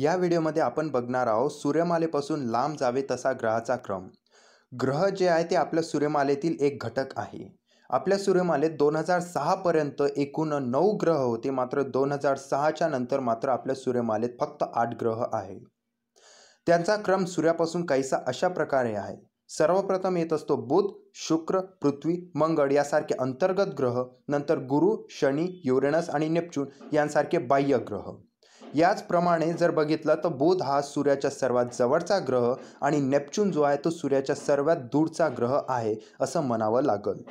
या व्हिडिओमध्ये आपण बघणार आहोत सूर्यमालेपासून लांब जावे तसा ग्रहाचा क्रम ग्रह जे आहे ते आपल्या सूर्यमालेतील एक घटक आहे आपल्या सूर्यमालेत दोन हजार सहापर्यंत एकूण नऊ ग्रह होते मात्र दोन हजार सहाच्या नंतर मात्र आपल्या सूर्यमालेत फक्त आठ ग्रह आहे त्यांचा क्रम सूर्यापासून काहीसा अशा प्रकारे आहे सर्वप्रथम येत असतो बुध शुक्र पृथ्वी मंगळ यासारखे अंतर्गत ग्रह नंतर गुरु शनी युरेनस आणि नेपच्यून यांसारखे बाह्य ग्रह याचप्रमाणे जर बघितलं तर बुध हा सूर्याच्या सर्वात जवळचा ग्रह आणि नेपच्यून जो आहे तो सूर्याच्या सर्वात दूरचा ग्रह आहे असं म्हणावं लागेल